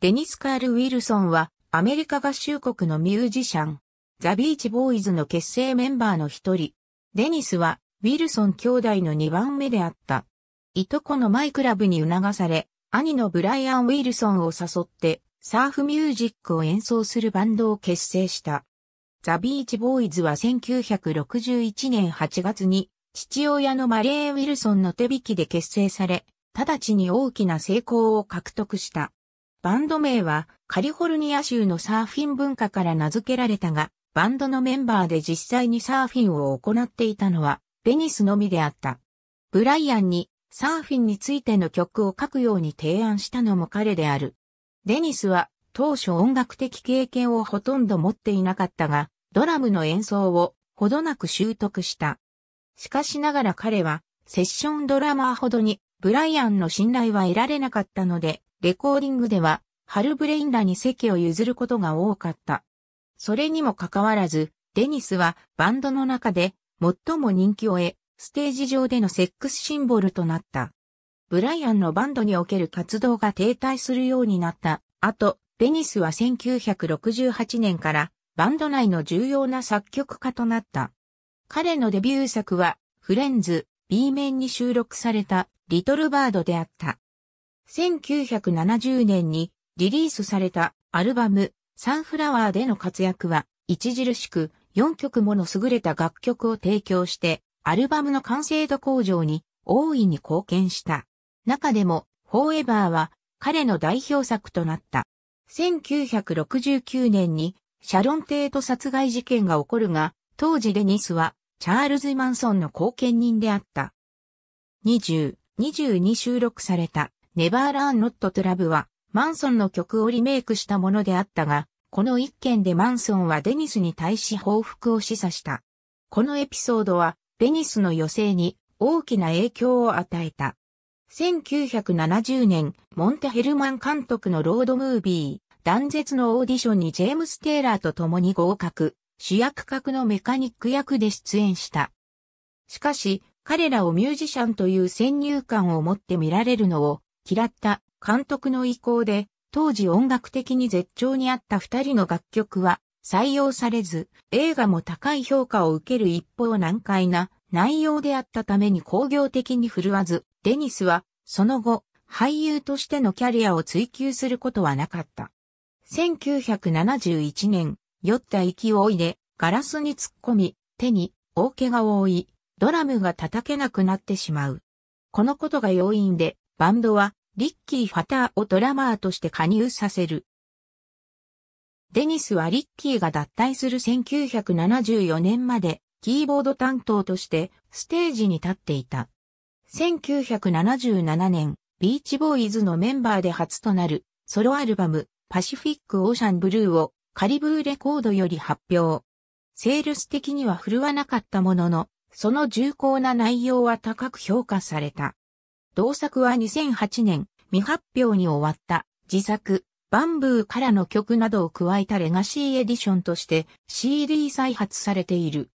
デニス・カール・ウィルソンは、アメリカ合衆国のミュージシャン、ザ・ビーチ・ボーイズの結成メンバーの一人。デニスは、ウィルソン兄弟の二番目であった。いとこのマイクラブに促され、兄のブライアン・ウィルソンを誘って、サーフミュージックを演奏するバンドを結成した。ザ・ビーチ・ボーイズは1961年8月に、父親のマレー・ウィルソンの手引きで結成され、直ちに大きな成功を獲得した。バンド名はカリフォルニア州のサーフィン文化から名付けられたが、バンドのメンバーで実際にサーフィンを行っていたのはベニスのみであった。ブライアンにサーフィンについての曲を書くように提案したのも彼である。デニスは当初音楽的経験をほとんど持っていなかったが、ドラムの演奏をほどなく習得した。しかしながら彼はセッションドラマーほどにブライアンの信頼は得られなかったので、レコーディングでは、ハルブレインらに席を譲ることが多かった。それにもかかわらず、デニスはバンドの中で最も人気を得、ステージ上でのセックスシンボルとなった。ブライアンのバンドにおける活動が停滞するようになった後、デニスは1968年からバンド内の重要な作曲家となった。彼のデビュー作は、フレンズ、B 面に収録された、リトルバードであった。1970年にリリースされたアルバムサンフラワーでの活躍は著しく4曲もの優れた楽曲を提供してアルバムの完成度向上に大いに貢献した。中でもフォーエバーは彼の代表作となった。1969年にシャロン・テート殺害事件が起こるが、当時デニスはチャールズ・マンソンの貢献人であった。20、22収録された Never Learn Not to Love は、マンソンの曲をリメイクしたものであったが、この一件でマンソンはデニスに対し報復を示唆した。このエピソードは、デニスの余生に大きな影響を与えた。1970年、モンテヘルマン監督のロードムービー、断絶のオーディションにジェームス・テイラーと共に合格、主役格のメカニック役で出演した。しかし、彼らをミュージシャンという先入観を持って見られるのを嫌った監督の意向で、当時音楽的に絶頂にあった二人の楽曲は採用されず、映画も高い評価を受ける一方難解な内容であったために工業的に振るわず、デニスはその後俳優としてのキャリアを追求することはなかった。1971年、酔った勢いでガラスに突っ込み、手に大怪我を負い、ドラムが叩けなくなってしまう。このことが要因でバンドはリッキー・ファターをドラマーとして加入させる。デニスはリッキーが脱退する1974年までキーボード担当としてステージに立っていた。1977年、ビーチボーイズのメンバーで初となるソロアルバムパシフィック・オーシャン・ブルーをカリブーレコードより発表。セールス的には振るわなかったものの、その重厚な内容は高く評価された。同作は2008年、未発表に終わった自作、バンブーからの曲などを加えたレガシーエディションとして CD 再発されている。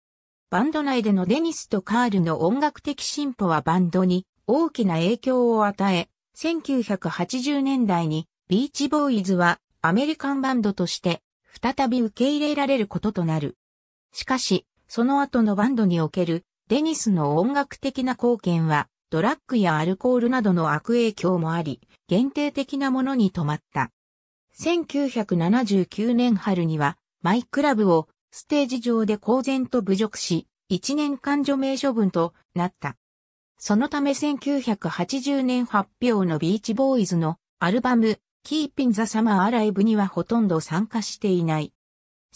バンド内でのデニスとカールの音楽的進歩はバンドに大きな影響を与え、1980年代にビーチボーイズはアメリカンバンドとして再び受け入れられることとなる。しかし、その後のバンドにおけるデニスの音楽的な貢献はドラッグやアルコールなどの悪影響もあり、限定的なものに止まった。1979年春には、マイクラブをステージ上で公然と侮辱し、1年間除名処分となった。そのため1980年発表のビーチボーイズのアルバム、キーピンザサマーアライブにはほとんど参加していない。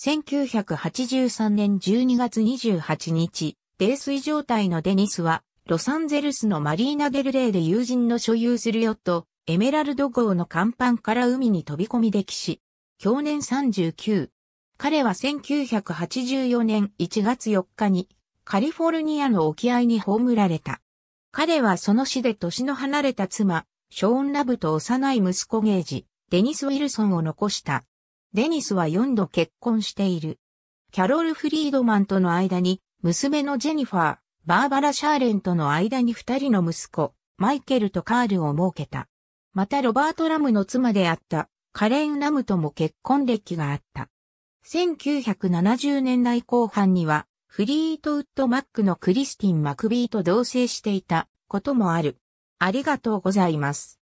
1983年12月28日、泥酔状態のデニスはロサンゼルスのマリーナ・デル・レイで友人の所有するヨット、エメラルド号の甲板から海に飛び込み歴史。去年39。彼は1984年1月4日にカリフォルニアの沖合に葬られた。彼はその死で年の離れた妻、ショーン・ラブと幼い息子ゲージ、デニス・ウィルソンを残した。デニスは4度結婚している。キャロル・フリードマンとの間に娘のジェニファー、バーバラ・シャーレンとの間に二人の息子、マイケルとカールを設けた。またロバート・ラムの妻であったカレン・ラムとも結婚歴があった。1970年代後半にはフリートウッド・マックのクリスティン・マクビーと同棲していたこともある。ありがとうございます。